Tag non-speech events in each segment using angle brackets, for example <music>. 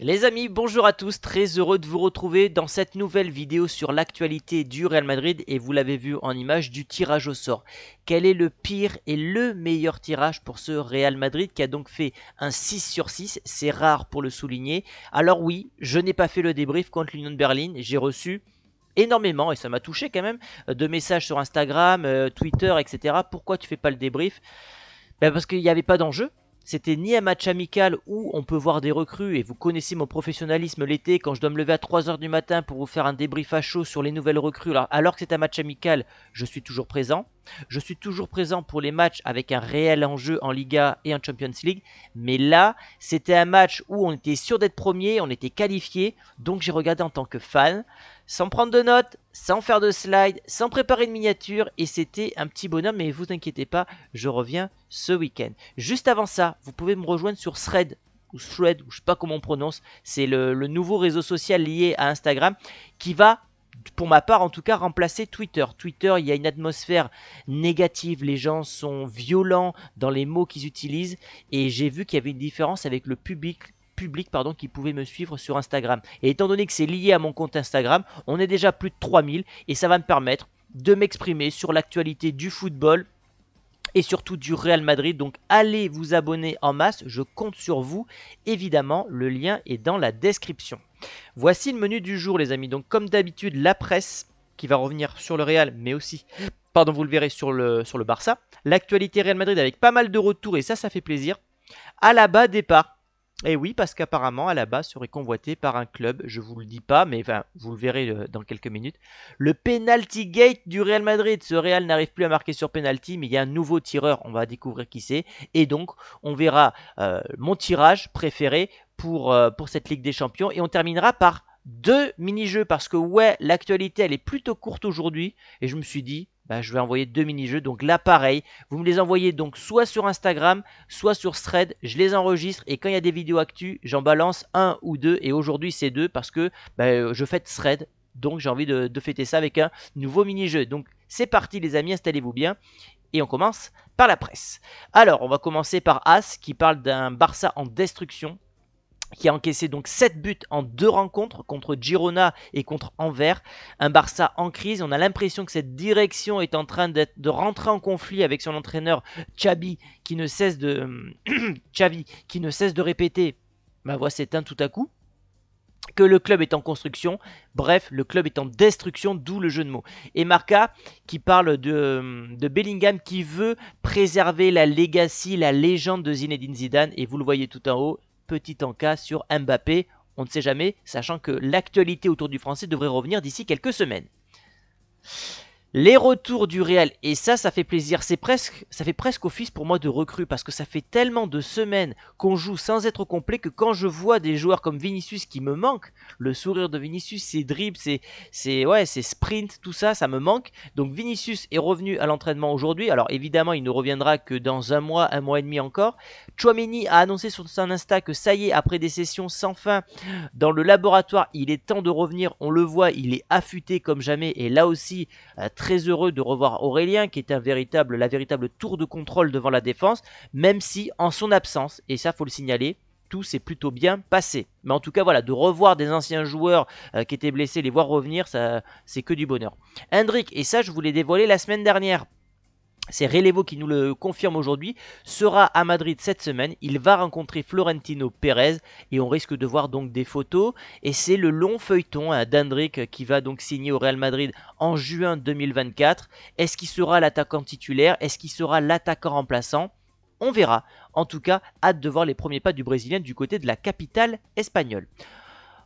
Les amis, bonjour à tous, très heureux de vous retrouver dans cette nouvelle vidéo sur l'actualité du Real Madrid et vous l'avez vu en image du tirage au sort. Quel est le pire et le meilleur tirage pour ce Real Madrid qui a donc fait un 6 sur 6, c'est rare pour le souligner. Alors oui, je n'ai pas fait le débrief contre l'Union de Berlin, j'ai reçu énormément, et ça m'a touché quand même, de messages sur Instagram, euh, Twitter, etc. Pourquoi tu fais pas le débrief ben, Parce qu'il n'y avait pas d'enjeu, c'était ni un match amical où on peut voir des recrues, et vous connaissez mon professionnalisme l'été quand je dois me lever à 3h du matin pour vous faire un débrief à chaud sur les nouvelles recrues, alors, alors que c'est un match amical, je suis toujours présent. Je suis toujours présent pour les matchs avec un réel enjeu en Liga et en Champions League, mais là, c'était un match où on était sûr d'être premier, on était qualifié, donc j'ai regardé en tant que fan sans prendre de notes, sans faire de slides, sans préparer de miniature, et c'était un petit bonhomme, mais vous inquiétez pas, je reviens ce week-end. Juste avant ça, vous pouvez me rejoindre sur Thread, ou Thread, ou je sais pas comment on prononce, c'est le nouveau réseau social lié à Instagram, qui va pour ma part en tout cas, remplacer Twitter. Twitter, il y a une atmosphère négative, les gens sont violents dans les mots qu'ils utilisent, et j'ai vu qu'il y avait une différence avec le public public pardon, qui pouvait me suivre sur Instagram. Et étant donné que c'est lié à mon compte Instagram, on est déjà plus de 3000 et ça va me permettre de m'exprimer sur l'actualité du football et surtout du Real Madrid. Donc allez vous abonner en masse, je compte sur vous. Évidemment, le lien est dans la description. Voici le menu du jour les amis. Donc comme d'habitude, la presse qui va revenir sur le Real, mais aussi, pardon, vous le verrez sur le, sur le Barça. L'actualité Real Madrid avec pas mal de retours et ça, ça fait plaisir. À la bas départ et eh oui, parce qu'apparemment, à la base, serait convoité par un club, je vous le dis pas, mais enfin, vous le verrez euh, dans quelques minutes. Le penalty gate du Real Madrid. Ce Real n'arrive plus à marquer sur penalty, mais il y a un nouveau tireur, on va découvrir qui c'est. Et donc, on verra euh, mon tirage préféré pour, euh, pour cette Ligue des Champions. Et on terminera par deux mini-jeux, parce que ouais, l'actualité, elle est plutôt courte aujourd'hui, et je me suis dit, bah, je vais envoyer deux mini-jeux. Donc là, pareil, vous me les envoyez donc soit sur Instagram, soit sur Thread. Je les enregistre et quand il y a des vidéos actuelles, j'en balance un ou deux. Et aujourd'hui, c'est deux parce que bah, je fête Thread. Donc j'ai envie de, de fêter ça avec un nouveau mini-jeu. Donc c'est parti, les amis, installez-vous bien et on commence par la presse. Alors, on va commencer par As qui parle d'un Barça en destruction qui a encaissé donc 7 buts en deux rencontres contre Girona et contre Anvers. Un Barça en crise. On a l'impression que cette direction est en train de rentrer en conflit avec son entraîneur Xabi qui ne cesse de, <clears throat> qui ne cesse de répéter Ma voix s'éteint tout à coup que le club est en construction, bref, le club est en destruction, d'où le jeu de mots. Et Marca qui parle de, de, Bellingham qui veut préserver la legacy, la légende de Zinedine Zidane, et vous le voyez tout en haut, petit encas sur Mbappé, on ne sait jamais, sachant que l'actualité autour du français devrait revenir d'ici quelques semaines. Les retours du Real et ça, ça fait plaisir. C'est presque, ça fait presque office pour moi de recrue parce que ça fait tellement de semaines qu'on joue sans être complet que quand je vois des joueurs comme Vinicius qui me manquent, le sourire de Vinicius, ses dribbles, c'est ses ouais, sprints, tout ça, ça me manque. Donc Vinicius est revenu à l'entraînement aujourd'hui. Alors évidemment, il ne reviendra que dans un mois, un mois et demi encore. Chouameni a annoncé sur son Insta que ça y est, après des sessions sans fin dans le laboratoire, il est temps de revenir. On le voit, il est affûté comme jamais et là aussi. Euh, très très heureux de revoir Aurélien, qui est un véritable, la véritable tour de contrôle devant la défense, même si en son absence, et ça faut le signaler, tout s'est plutôt bien passé. Mais en tout cas, voilà, de revoir des anciens joueurs euh, qui étaient blessés, les voir revenir, ça, c'est que du bonheur. Hendrik, et ça je vous l'ai dévoilé la semaine dernière, c'est Relevo qui nous le confirme aujourd'hui, sera à Madrid cette semaine. Il va rencontrer Florentino Pérez et on risque de voir donc des photos. Et c'est le long feuilleton à hein, qui va donc signer au Real Madrid en juin 2024. Est-ce qu'il sera l'attaquant titulaire Est-ce qu'il sera l'attaquant remplaçant On verra. En tout cas, hâte de voir les premiers pas du Brésilien du côté de la capitale espagnole.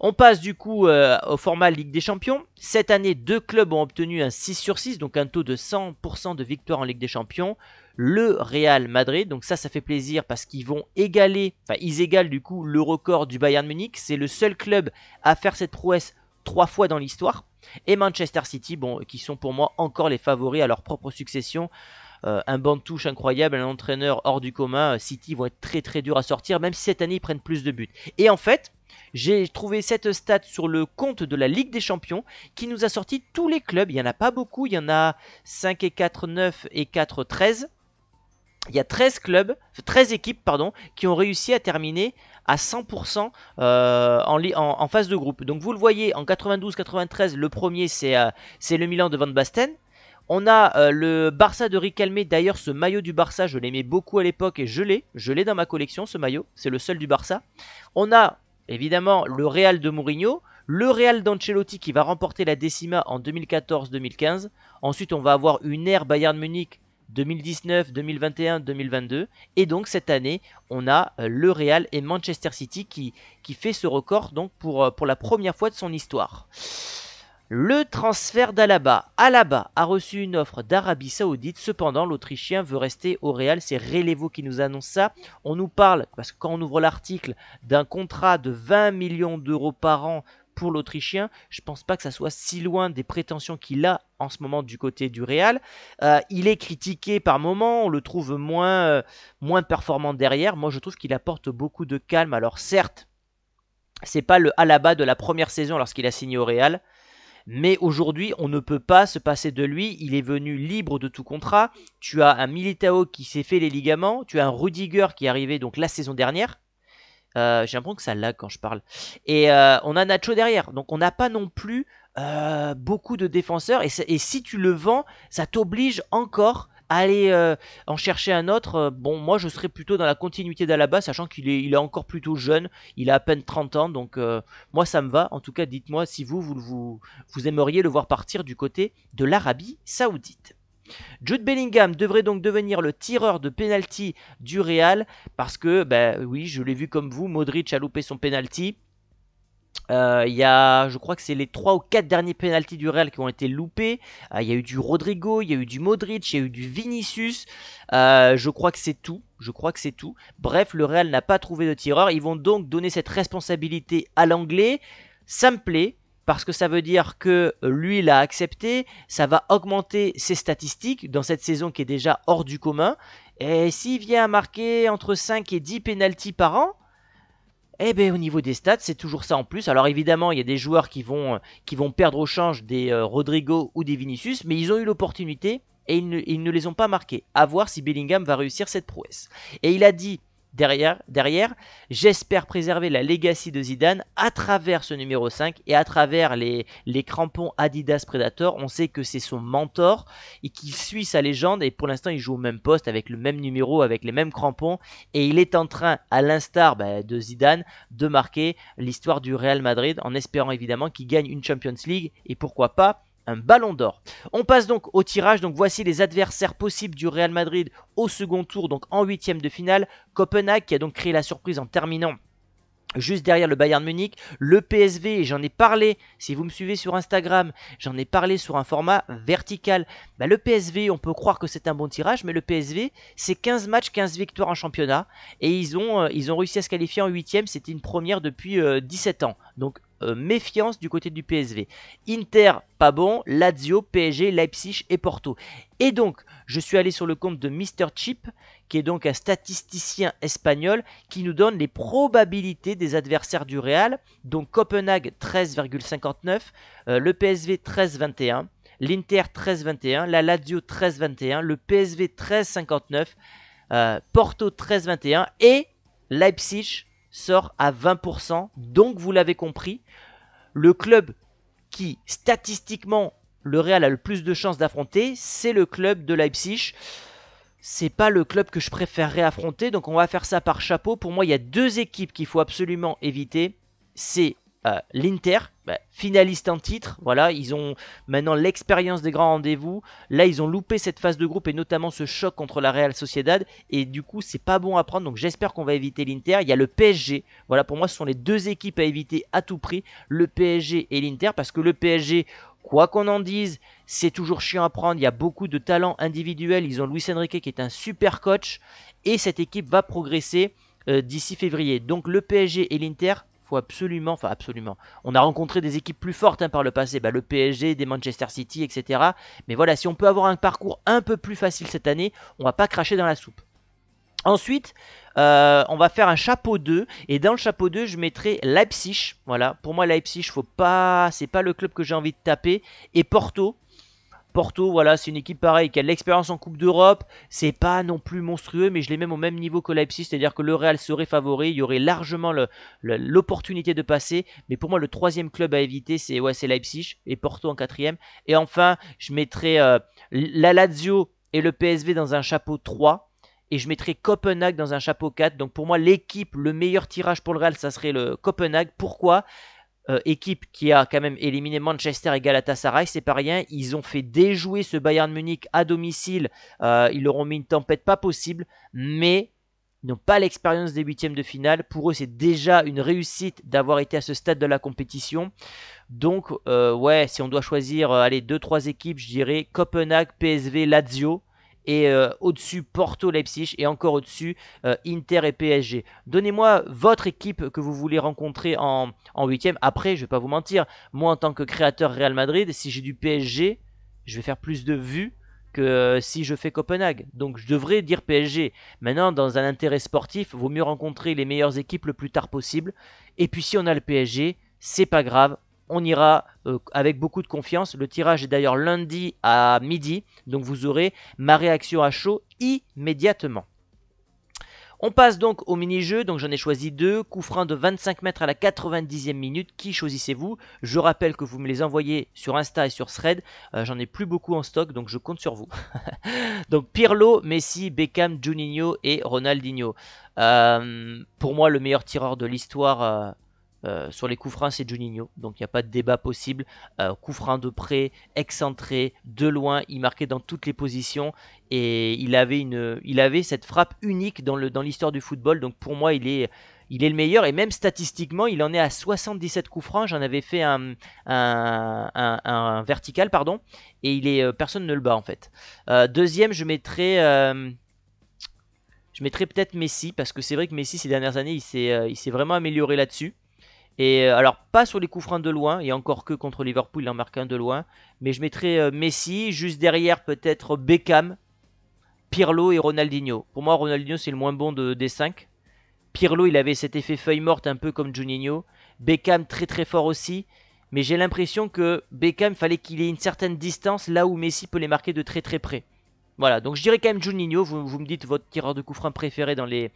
On passe du coup euh, au format Ligue des Champions. Cette année, deux clubs ont obtenu un 6 sur 6, donc un taux de 100% de victoire en Ligue des Champions. Le Real Madrid, donc ça ça fait plaisir parce qu'ils vont égaler, enfin ils égalent du coup le record du Bayern Munich. C'est le seul club à faire cette prouesse trois fois dans l'histoire. Et Manchester City, bon, qui sont pour moi encore les favoris à leur propre succession. Euh, un banc de touche incroyable, un entraîneur hors du commun. Euh, City vont être très très durs à sortir, même si cette année ils prennent plus de buts. Et en fait, j'ai trouvé cette stat sur le compte de la Ligue des Champions qui nous a sorti tous les clubs. Il n'y en a pas beaucoup, il y en a 5 et 4, 9 et 4, 13. Il y a 13 clubs, 13 équipes pardon, qui ont réussi à terminer à 100% euh, en, en, phase de groupe. Donc vous le voyez, en 92-93, le premier euh, c'est le Milan de Van Basten. On a euh, le Barça de Ricalmé. D'ailleurs, ce maillot du Barça, je l'aimais beaucoup à l'époque et je l'ai. Je l'ai dans ma collection, ce maillot. C'est le seul du Barça. On a Évidemment, le Real de Mourinho, le Real d'Ancelotti qui va remporter la décima en 2014-2015. Ensuite, on va avoir une ère Bayern Munich 2019, 2021, 2022. Et donc cette année, on a euh, le Real et Manchester City qui, qui fait ce record donc pour, euh, pour la première fois de son histoire. Le transfert d'Alaba. Alaba a reçu une offre d'Arabie Saoudite. Cependant, l'Autrichien veut rester au Real. C'est Relevo qui nous annonce ça. On nous parle, parce que quand on ouvre l'article, d'un contrat de 20 millions d'euros par an pour l'Autrichien. Je ne pense pas que ça soit si loin des prétentions qu'il a en ce moment du côté du Real. Euh, il est critiqué par moments, on le trouve moins, euh, moins performant derrière. Moi, je trouve qu'il apporte beaucoup de calme. Alors, certes, c'est pas le Alaba de la première saison lorsqu'il a signé au Real. Mais aujourd'hui, on ne peut pas se passer de lui. Il est venu libre de tout contrat. Tu as un Militao qui s'est fait les ligaments. Tu as un Rudiger qui est arrivé donc la saison dernière. Euh, j'ai l'impression que ça lag quand je parle. Et euh, on a Nacho derrière. Donc on n'a pas non plus euh, beaucoup de défenseurs. Et, et, si tu le vends, ça t'oblige encore aller euh, en chercher un autre, euh, bon, moi je serais plutôt dans la continuité d'Alaba, sachant qu'il est, encore plutôt jeune, il a à peine 30 ans, donc euh, moi ça me va. En tout cas, dites-moi si vous, vous, vous, aimeriez le voir partir du côté de l'Arabie Saoudite. Jude Bellingham devrait donc devenir le tireur de penalty du Real parce que, ben oui, je l'ai vu comme vous, Modric a loupé son penalty. Euh, il y a, je crois que c'est les 3 ou 4 derniers pénalties du Real qui ont été loupés. Euh, il y a eu du Rodrigo, il y a eu du Modric, il y a eu du Vinicius. Euh, je crois que c'est tout. Je crois que c'est tout. Bref, le Real n'a pas trouvé de tireur. Ils vont donc donner cette responsabilité à l'anglais. Ça me plaît. Parce que ça veut dire que lui l'a accepté, ça va augmenter ses statistiques dans cette saison qui est déjà hors du commun. Et s'il vient marquer entre 5 et 10 pénalties par an, eh bien, au niveau des stats, c'est toujours ça en plus. Alors évidemment, il y a des joueurs qui vont, euh, qui vont perdre au change des euh, Rodrigo ou des Vinicius, mais ils ont eu l'opportunité et ils ne, ils ne, les ont pas marqués. À voir si Bellingham va réussir cette prouesse. Et il a dit derrière. derrière. J'espère préserver la legacy de Zidane à travers ce numéro 5 et à travers les, crampons Adidas Predator. On sait que c'est son mentor et qu'il suit sa légende et pour l'instant il joue au même poste avec le même numéro, avec les mêmes crampons et il est en train, à l'instar bah, de Zidane, de marquer l'histoire du Real Madrid en espérant évidemment qu'il gagne une Champions League et pourquoi pas un ballon d'or. On passe donc au tirage, donc voici les adversaires possibles du Real Madrid au second tour, donc en huitième de finale. Copenhague qui a donc créé la surprise en terminant juste derrière le Bayern Munich, le PSV, j'en ai parlé, si vous me suivez sur Instagram, j'en ai parlé sur un format vertical. Bah, le PSV, on peut croire que c'est un bon tirage, mais le PSV, c'est 15 matchs, 15 victoires en championnat, et ils ont, euh, ils ont réussi à se qualifier en huitième. c'était une première depuis 17 euh, ans. Donc euh, méfiance du côté du PSV. Inter, pas bon, Lazio, PSG, Leipzig et Porto. Et donc, je suis allé sur le compte de Mr. Chip, qui est donc un statisticien espagnol, qui nous donne les probabilités des adversaires du Real. Donc Copenhague 13,59, euh, le PSV 13,21, l'Inter 13,21, la Lazio 13,21, le PSV 13,59, euh, Porto 13,21 et Leipzig sort à 20%. Donc vous l'avez compris, le club qui statistiquement le Real a le plus de chances d'affronter, c'est le club de Leipzig. C'est pas le club que je préférerais affronter, donc on va faire ça par chapeau. Pour moi, il y a deux équipes qu'il faut absolument éviter. C'est euh, L'Inter, bah, finaliste en titre, voilà, ils ont maintenant l'expérience des grands rendez-vous. Là, ils ont loupé cette phase de groupe et notamment ce choc contre la Real Sociedad. Et du coup, c'est pas bon à prendre. Donc, j'espère qu'on va éviter l'Inter. Il y a le PSG. Voilà, pour moi, ce sont les deux équipes à éviter à tout prix, le PSG et l'Inter, parce que le PSG, quoi qu'on en dise, c'est toujours chiant à prendre. Il y a beaucoup de talents individuels. Ils ont Luis Enrique qui est un super coach et cette équipe va progresser euh, d'ici février. Donc le PSG et l'Inter, faut absolument, enfin absolument. On a rencontré des équipes plus fortes hein, par le passé, bah, le PSG, des Manchester City, etc. Mais voilà, si on peut avoir un parcours un peu plus facile cette année, on va pas cracher dans la soupe. Ensuite, euh, on va faire un chapeau 2 et dans le chapeau 2, je mettrai Leipzig. Voilà, pour moi Leipzig, faut pas, c'est pas le club que j'ai envie de taper et Porto Porto, voilà, c'est une équipe pareille qui a de l'expérience en Coupe d'Europe. C'est pas non plus monstrueux, mais je l'ai même au même niveau que Leipzig, c'est-à-dire que le Real serait favori. Il y aurait largement l'opportunité de passer. Mais pour moi, le troisième club à éviter, c'est ouais, Leipzig et Porto en quatrième. Et enfin, je mettrai euh, la Lazio et le PSV dans un chapeau 3 et je mettrai Copenhague dans un chapeau 4. Donc pour moi, l'équipe, le meilleur tirage pour le Real, ça serait le Copenhague. Pourquoi euh, équipe qui a quand même éliminé Manchester et Galatasaray, c'est pas rien. Ils ont fait déjouer ce Bayern Munich à domicile. Euh, ils leur ont mis une tempête pas possible, mais ils n'ont pas l'expérience des huitièmes de finale. Pour eux, c'est déjà une réussite d'avoir été à ce stade de la compétition. Donc, euh, ouais, si on doit choisir, allez, deux trois équipes, je dirais Copenhague, PSV, Lazio et euh, au-dessus Porto Leipzig et encore au-dessus euh, Inter et PSG. Donnez-moi votre équipe que vous voulez rencontrer en, en 8ème. Après, je vais pas vous mentir, moi en tant que créateur Real Madrid, si j'ai du PSG, je vais faire plus de vues que euh, si je fais Copenhague. Donc je devrais dire PSG. Maintenant, dans un intérêt sportif, vaut mieux rencontrer les meilleures équipes le plus tard possible. Et puis si on a le PSG, c'est pas grave, on ira euh, avec beaucoup de confiance. Le tirage est d'ailleurs lundi à midi, donc vous aurez ma réaction à chaud immédiatement. On passe donc au mini-jeu, donc j'en ai choisi deux, coup franc de 25 mètres à la 90e minute, qui choisissez-vous Je rappelle que vous me les envoyez sur Insta et sur Thread, euh, j'en ai plus beaucoup en stock, donc je compte sur vous. <laughs> donc Pirlo, Messi, Beckham, Juninho et Ronaldinho. Euh, pour moi, le meilleur tireur de l'histoire euh, sur les coups francs, c'est Juninho, donc il n'y a pas de débat possible. Euh, coup de près, excentré, de loin, il marquait dans toutes les positions et il avait, une, il avait cette frappe unique dans l'histoire dans du football. Donc pour moi, il est, il est le meilleur et même statistiquement, il en est à 77 coups francs. J'en avais fait un, un, vertical, pardon, et il est euh, personne ne le bat en fait. Euh, deuxième, je mettrais, je mettrais peut-être Messi parce que c'est vrai que Messi ces dernières années, il s'est, vraiment amélioré là-dessus. Et euh, alors, pas sur les coups francs de loin, et encore que contre Liverpool, il en marque un de loin. Mais je mettrais euh, Messi, juste derrière peut-être Beckham, Pirlo et Ronaldinho. Pour moi, Ronaldinho, c'est le moins bon de, des 5. Pirlo, il avait cet effet feuille morte, un peu comme Juninho. Beckham, très très fort aussi. Mais j'ai l'impression que Beckham, fallait qu'il ait une certaine distance là où Messi peut les marquer de très très près. Voilà, donc je dirais quand même Juninho, vous, vous me dites votre tireur de coufrin préféré dans les,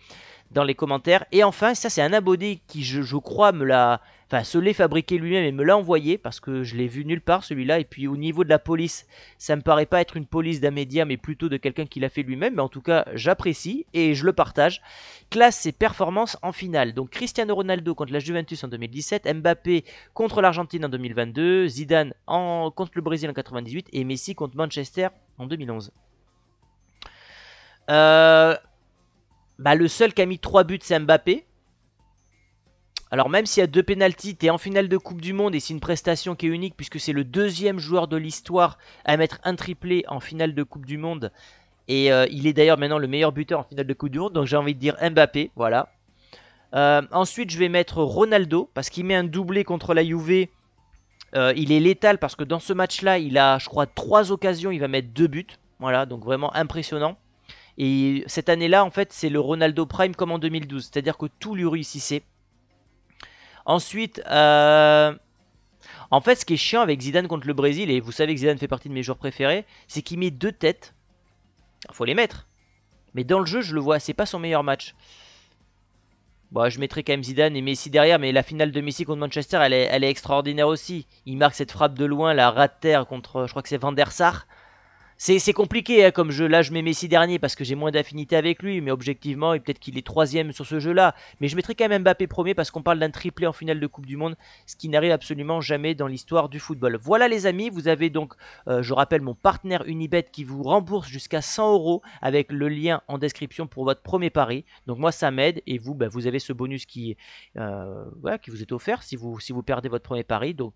dans les commentaires. Et enfin, ça c'est un abonné qui je, crois me l'a... Enfin, se l'est fabriqué lui-même et me l'a envoyé parce que je l'ai vu nulle part celui-là. Et puis au niveau de la police, ça me paraît pas être une police d'un média mais plutôt de quelqu'un qui l'a fait lui-même. Mais en tout cas, j'apprécie et je le partage. Classe ses performances en finale. Donc Cristiano Ronaldo contre la Juventus en 2017, Mbappé contre l'Argentine en 2022, Zidane contre le Brésil en 1998 et Messi contre Manchester en 2011. Euh, bah, le seul qui a mis 3 buts, c'est Mbappé. Alors même s'il y a deux pénalties, t'es en finale de Coupe du Monde et c'est une prestation qui est unique puisque c'est le deuxième joueur de l'histoire à mettre un triplé en finale de Coupe du Monde. Et euh, il est d'ailleurs maintenant le meilleur buteur en finale de Coupe du Monde, donc j'ai envie de dire Mbappé, voilà. Euh, ensuite, je vais mettre Ronaldo parce qu'il met un doublé contre la Juve. il est létal parce que dans ce match-là, il a, je crois, trois occasions, il va mettre deux buts. Voilà, donc vraiment impressionnant. Et cette année-là, en fait, c'est le Ronaldo Prime comme en 2012, c'est-à-dire que tout lui réussissait. Ensuite, euh, en fait, ce qui est chiant avec Zidane contre le Brésil, et vous savez que Zidane fait partie de mes joueurs préférés, c'est qu'il met deux têtes. Il faut les mettre. Mais dans le jeu, je le vois, c'est pas son meilleur match. Bon, je mettrai quand même Zidane et Messi derrière, mais la finale de Messi contre Manchester, elle est, extraordinaire aussi. Il marque cette frappe de loin, la rat terre contre, je crois que c'est Van der Sar. C'est compliqué hein, comme jeu. Là, je mets Messi dernier parce que j'ai moins d'affinité avec lui, mais objectivement, et peut-être qu'il est troisième sur ce jeu-là. Mais je mettrai quand même Mbappé premier parce qu'on parle d'un triplé en finale de Coupe du Monde, ce qui n'arrive absolument jamais dans l'histoire du football. Voilà, les amis, vous avez donc, euh, je rappelle, mon partenaire Unibet qui vous rembourse jusqu'à 100 euros avec le lien en description pour votre premier pari. Donc moi, ça m'aide et vous, bah, vous avez ce bonus qui, euh, qui vous est offert si vous, si vous perdez votre premier pari. Donc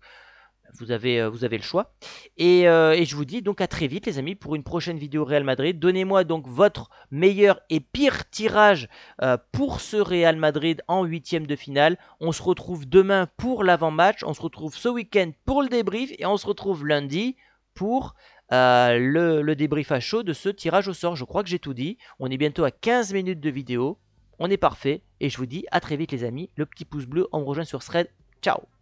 vous avez, euh, vous avez le choix. Euh, et, je vous dis donc à très vite, les amis, pour une prochaine vidéo Real Madrid. Donnez-moi donc votre meilleur et pire tirage euh, pour ce Real Madrid en huitième de finale. On se retrouve demain pour l'avant-match. On se retrouve ce week-end pour le débrief. Et on se retrouve lundi pour le, débrief à chaud de ce tirage au sort. Je crois que j'ai tout dit. On est bientôt à 15 minutes de vidéo. On est parfait. Et je vous dis à très vite, les amis. Le petit pouce bleu, on me rejoint sur Thread. Ciao